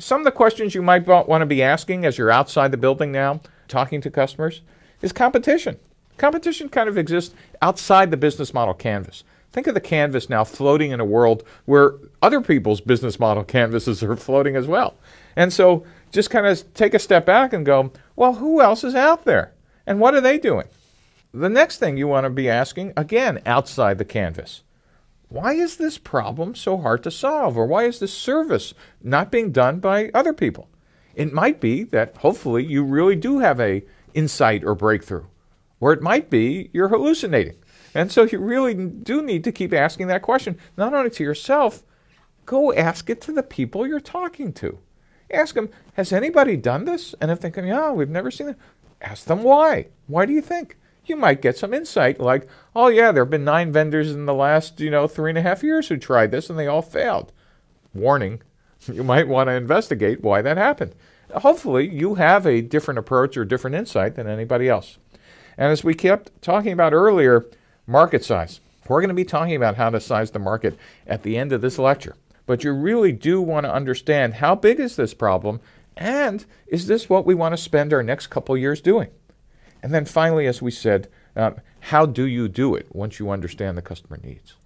Some of the questions you might want to be asking as you're outside the building now, talking to customers, is competition. Competition kind of exists outside the business model canvas. Think of the canvas now floating in a world where other people's business model canvases are floating as well. And so just kind of take a step back and go, well, who else is out there? And what are they doing? The next thing you want to be asking, again, outside the canvas, why is this problem so hard to solve? Or why is this service not being done by other people? It might be that hopefully you really do have a insight or breakthrough. Or it might be you're hallucinating. And so you really do need to keep asking that question, not only to yourself, go ask it to the people you're talking to. Ask them, has anybody done this? And if they come, yeah, we've never seen it, ask them why. Why do you think? you might get some insight like, oh, yeah, there have been nine vendors in the last, you know, three and a half years who tried this and they all failed. Warning, you might want to investigate why that happened. Hopefully, you have a different approach or different insight than anybody else. And as we kept talking about earlier, market size. We're going to be talking about how to size the market at the end of this lecture. But you really do want to understand how big is this problem and is this what we want to spend our next couple years doing? And then finally, as we said, uh, how do you do it once you understand the customer needs?